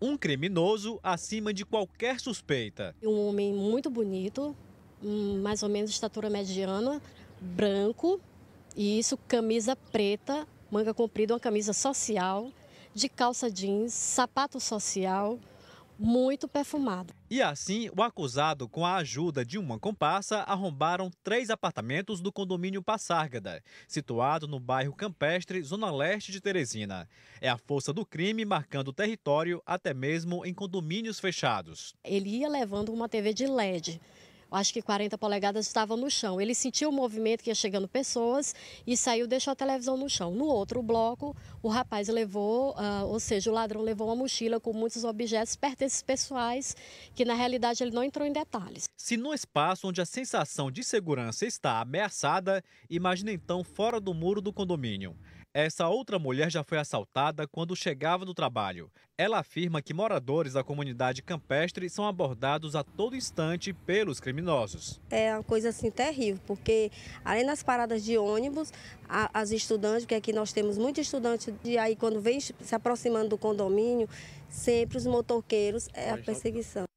um criminoso acima de qualquer suspeita. Um homem muito bonito, hum, mais ou menos de estatura mediana, branco, e isso camisa preta, manga comprida, uma camisa social, de calça jeans, sapato social, muito perfumado. E assim, o acusado, com a ajuda de uma comparsa, arrombaram três apartamentos do condomínio Passárgada, situado no bairro Campestre, zona leste de Teresina. É a força do crime marcando o território até mesmo em condomínios fechados. Ele ia levando uma TV de LED acho que 40 polegadas, estava no chão. Ele sentiu o movimento que ia chegando pessoas e saiu, deixou a televisão no chão. No outro bloco, o rapaz levou, uh, ou seja, o ladrão levou uma mochila com muitos objetos pertences pessoais, que na realidade ele não entrou em detalhes. Se no espaço onde a sensação de segurança está ameaçada, imagine então fora do muro do condomínio. Essa outra mulher já foi assaltada quando chegava do trabalho. Ela afirma que moradores da comunidade campestre são abordados a todo instante pelos criminosos. É uma coisa assim terrível, porque além das paradas de ônibus, as estudantes, porque aqui nós temos muitos estudantes, e aí quando vem se aproximando do condomínio, sempre os motoqueiros é a perseguição.